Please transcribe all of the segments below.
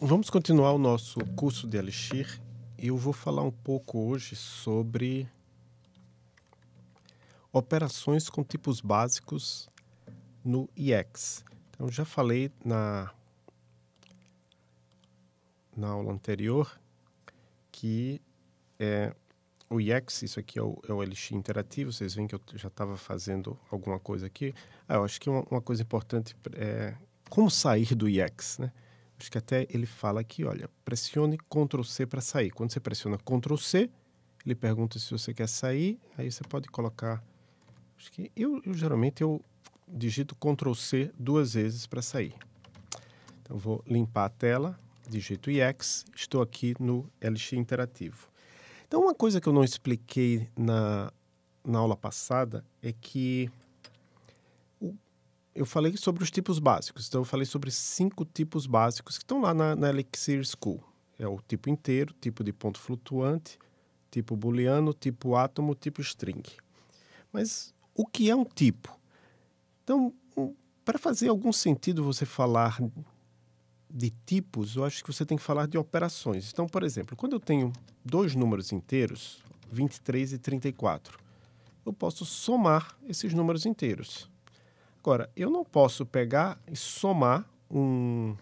Vamos continuar o nosso curso de Elixir. Eu vou falar um pouco hoje sobre operações com tipos básicos no EX. Então, já falei na, na aula anterior que é, o EX, isso aqui é o, é o Elixir interativo, vocês veem que eu já estava fazendo alguma coisa aqui. Ah, eu acho que uma, uma coisa importante é como sair do EX, né? Acho que até ele fala aqui, olha, pressione Ctrl C para sair. Quando você pressiona Ctrl C, ele pergunta se você quer sair, aí você pode colocar. Acho que eu, eu geralmente eu digito Ctrl C duas vezes para sair. Então vou limpar a tela, digito EX, estou aqui no LX interativo. Então uma coisa que eu não expliquei na, na aula passada é que eu falei sobre os tipos básicos. Então, eu falei sobre cinco tipos básicos que estão lá na, na Elixir School. É o tipo inteiro, tipo de ponto flutuante, tipo booleano, tipo átomo, tipo string. Mas o que é um tipo? Então, hum, para fazer algum sentido você falar de tipos, eu acho que você tem que falar de operações. Então, por exemplo, quando eu tenho dois números inteiros, 23 e 34, eu posso somar esses números inteiros. Agora, eu não posso pegar e somar um.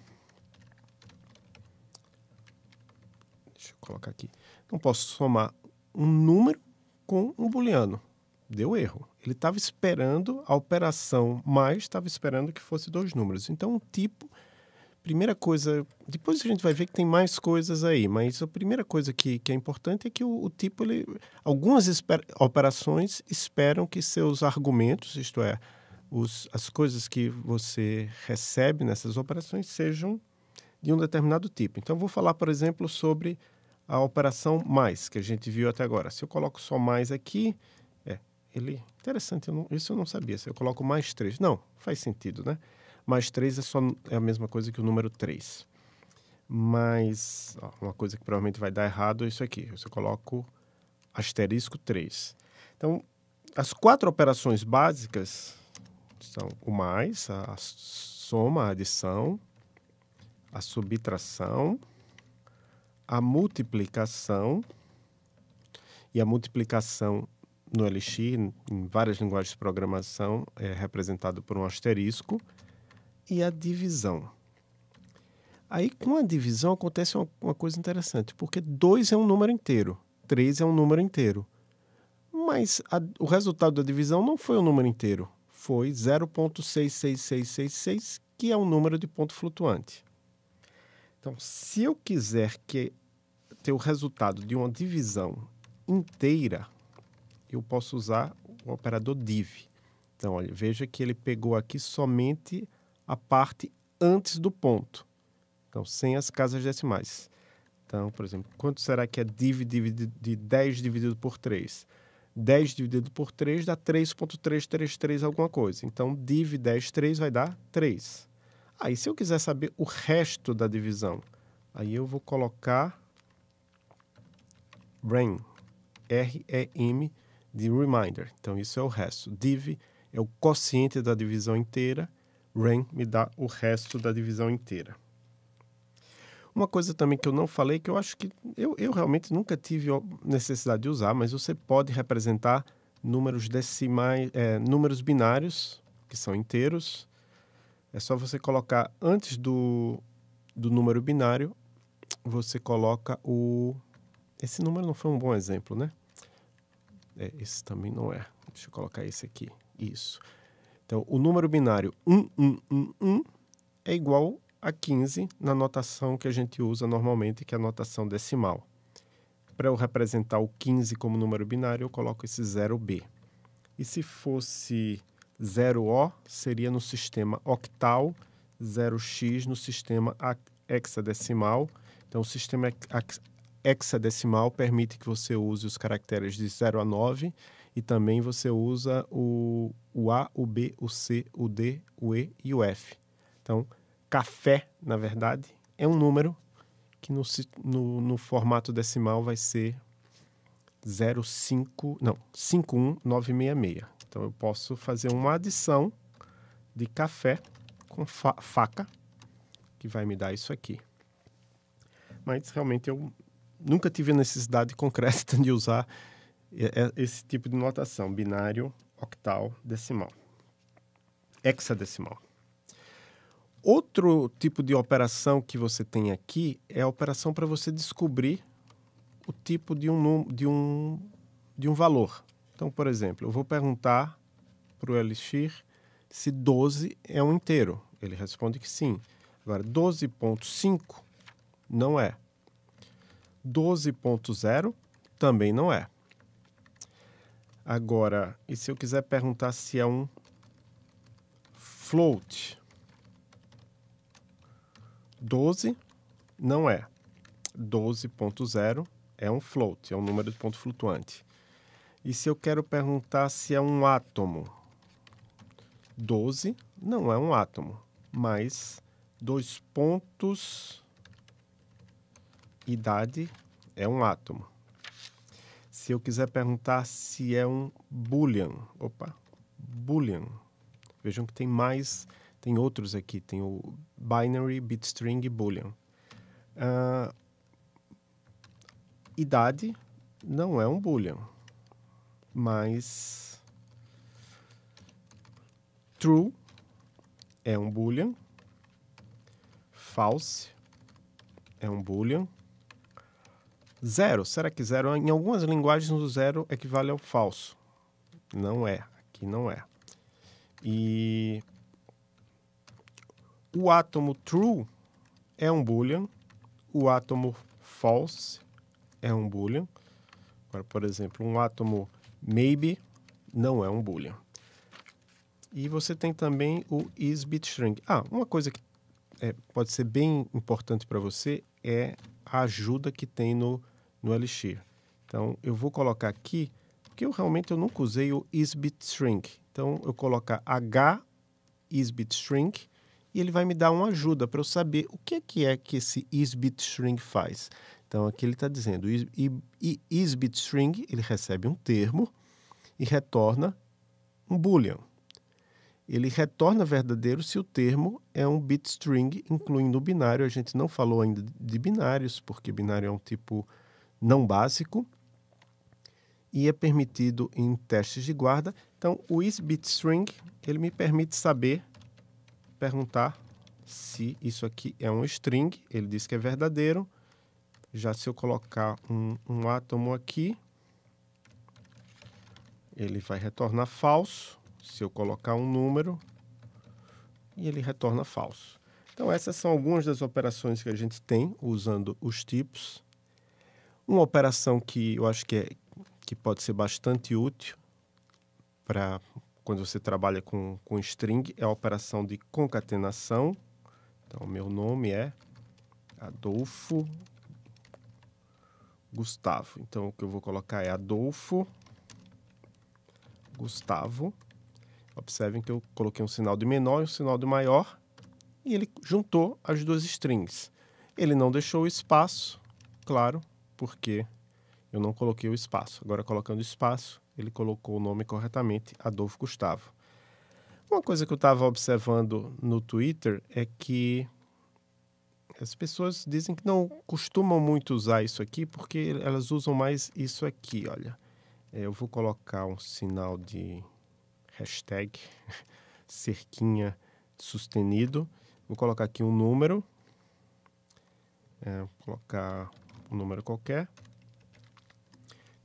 Deixa eu colocar aqui. Não posso somar um número com um booleano. Deu erro. Ele estava esperando a operação mais, estava esperando que fosse dois números. Então, o tipo primeira coisa. Depois a gente vai ver que tem mais coisas aí, mas a primeira coisa que, que é importante é que o, o tipo. Ele, algumas esper, operações esperam que seus argumentos, isto é, os, as coisas que você recebe nessas operações sejam de um determinado tipo. Então, vou falar, por exemplo, sobre a operação mais, que a gente viu até agora. Se eu coloco só mais aqui, é, ele... Interessante, eu não, isso eu não sabia. Se eu coloco mais três, não, faz sentido, né? Mais três é, só, é a mesma coisa que o número 3. Mas, ó, uma coisa que provavelmente vai dar errado é isso aqui. Eu coloco asterisco 3. Então, as quatro operações básicas então, o mais, a, a soma, a adição, a subtração, a multiplicação, e a multiplicação no LX, em várias linguagens de programação, é representada por um asterisco, e a divisão. Aí, com a divisão, acontece uma, uma coisa interessante, porque 2 é um número inteiro, 3 é um número inteiro. Mas a, o resultado da divisão não foi o um número inteiro, foi 0,66666, que é o número de ponto flutuante. Então, se eu quiser que ter o resultado de uma divisão inteira, eu posso usar o operador div. Então, olha, veja que ele pegou aqui somente a parte antes do ponto. Então, sem as casas decimais. Então, por exemplo, quanto será que é div dividido de 10 dividido por 3? 10 dividido por 3 dá 3.333 alguma coisa. Então, div 10, 3 vai dar 3. Aí, se eu quiser saber o resto da divisão, aí eu vou colocar rem, R-E-M, de reminder. Então, isso é o resto. Div é o quociente da divisão inteira, rem me dá o resto da divisão inteira. Uma coisa também que eu não falei, que eu acho que eu, eu realmente nunca tive necessidade de usar, mas você pode representar números decimais, é, números binários, que são inteiros. É só você colocar antes do, do número binário, você coloca o. Esse número não foi um bom exemplo, né? É, esse também não é. Deixa eu colocar esse aqui. Isso. Então, o número binário 1111 é igual a 15 na notação que a gente usa normalmente, que é a notação decimal. Para eu representar o 15 como número binário, eu coloco esse 0B. E se fosse 0O, seria no sistema octal, 0x no sistema hexadecimal. Então, o sistema hexadecimal permite que você use os caracteres de 0 a 9 e também você usa o, o A, o B, o C, o D, o E e o F. Então, café, na verdade, é um número que no, no, no formato decimal vai ser 05, não, 51966. Então eu posso fazer uma adição de café com fa faca, que vai me dar isso aqui. Mas realmente eu nunca tive a necessidade concreta de usar é, esse tipo de notação, binário, octal, decimal, hexadecimal. Outro tipo de operação que você tem aqui é a operação para você descobrir o tipo de um, de, um, de um valor. Então, por exemplo, eu vou perguntar para o Elixir se 12 é um inteiro. Ele responde que sim. Agora, 12.5 não é. 12.0 também não é. Agora, e se eu quiser perguntar se é um float? 12 não é. 12.0 é um float, é um número de ponto flutuante. E se eu quero perguntar se é um átomo? 12 não é um átomo, mas dois pontos idade é um átomo. Se eu quiser perguntar se é um boolean, opa, boolean. Vejam que tem mais tem outros aqui, tem o binary, bitstring e boolean. Uh, idade não é um boolean, mas true é um boolean, false é um boolean, zero, será que zero? Em algumas linguagens o zero equivale ao falso, não é, aqui não é. E o átomo true é um boolean, o átomo false é um boolean. Agora, por exemplo, um átomo maybe não é um boolean. E você tem também o isBitString. Ah, uma coisa que é, pode ser bem importante para você é a ajuda que tem no, no Elixir. Então, eu vou colocar aqui, porque eu realmente eu nunca usei o isBitString. Então, eu coloco h isBitString e ele vai me dar uma ajuda para eu saber o que é que, é que esse isbit string faz. Então aqui ele está dizendo, isbit string ele recebe um termo e retorna um boolean. Ele retorna verdadeiro se o termo é um bit string, incluindo o binário. A gente não falou ainda de binários, porque binário é um tipo não básico e é permitido em testes de guarda. Então, o isBitString ele me permite saber perguntar se isso aqui é um string. Ele disse que é verdadeiro. Já se eu colocar um, um átomo aqui, ele vai retornar falso. Se eu colocar um número, e ele retorna falso. Então, essas são algumas das operações que a gente tem usando os tipos. Uma operação que eu acho que, é, que pode ser bastante útil para quando você trabalha com, com string, é a operação de concatenação. Então, meu nome é Adolfo Gustavo. Então, o que eu vou colocar é Adolfo Gustavo. Observem que eu coloquei um sinal de menor e um sinal de maior e ele juntou as duas strings. Ele não deixou o espaço, claro, porque eu não coloquei o espaço. Agora, colocando espaço, ele colocou o nome corretamente, Adolfo Gustavo. Uma coisa que eu estava observando no Twitter é que as pessoas dizem que não costumam muito usar isso aqui porque elas usam mais isso aqui, olha. É, eu vou colocar um sinal de hashtag cerquinha sustenido. Vou colocar aqui um número. É, vou colocar um número qualquer.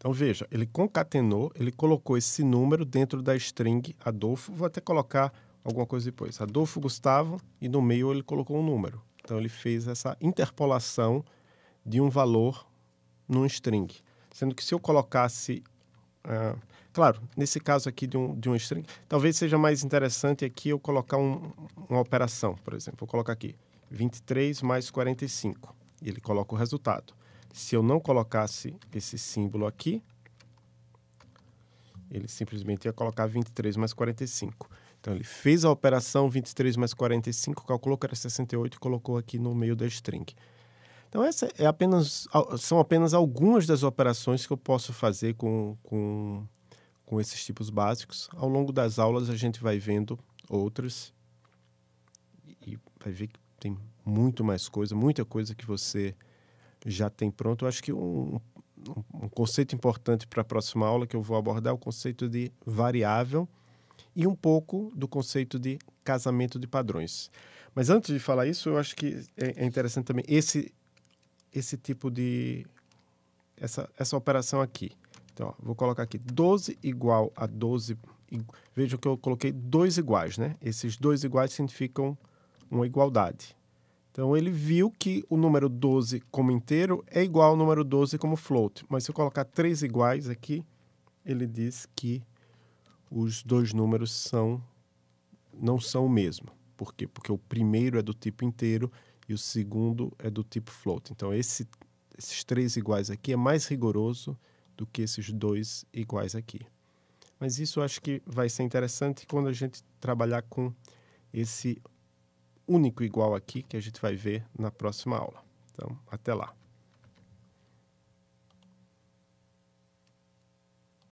Então veja, ele concatenou, ele colocou esse número dentro da string Adolfo, vou até colocar alguma coisa depois, Adolfo Gustavo, e no meio ele colocou um número. Então ele fez essa interpolação de um valor num string. Sendo que se eu colocasse. Uh, claro, nesse caso aqui de um, de um string, talvez seja mais interessante aqui eu colocar um, uma operação, por exemplo. Vou colocar aqui 23 mais 45. E ele coloca o resultado. Se eu não colocasse esse símbolo aqui, ele simplesmente ia colocar 23 mais 45. Então ele fez a operação 23 mais 45, calculou que era 68 e colocou aqui no meio da string. Então essa é apenas, são apenas algumas das operações que eu posso fazer com, com, com esses tipos básicos. Ao longo das aulas a gente vai vendo outras e vai ver que tem muito mais coisa, muita coisa que você já tem pronto, eu acho que um, um conceito importante para a próxima aula que eu vou abordar é o conceito de variável e um pouco do conceito de casamento de padrões. Mas antes de falar isso, eu acho que é, é interessante também esse, esse tipo de. Essa, essa operação aqui. Então, ó, vou colocar aqui 12 igual a 12. Vejam que eu coloquei dois iguais, né? Esses dois iguais significam uma igualdade. Então ele viu que o número 12 como inteiro é igual ao número 12 como float. Mas se eu colocar três iguais aqui, ele diz que os dois números são não são o mesmo. Por quê? Porque o primeiro é do tipo inteiro e o segundo é do tipo float. Então esse, esses três iguais aqui é mais rigoroso do que esses dois iguais aqui. Mas isso eu acho que vai ser interessante quando a gente trabalhar com esse único igual aqui que a gente vai ver na próxima aula. Então, até lá.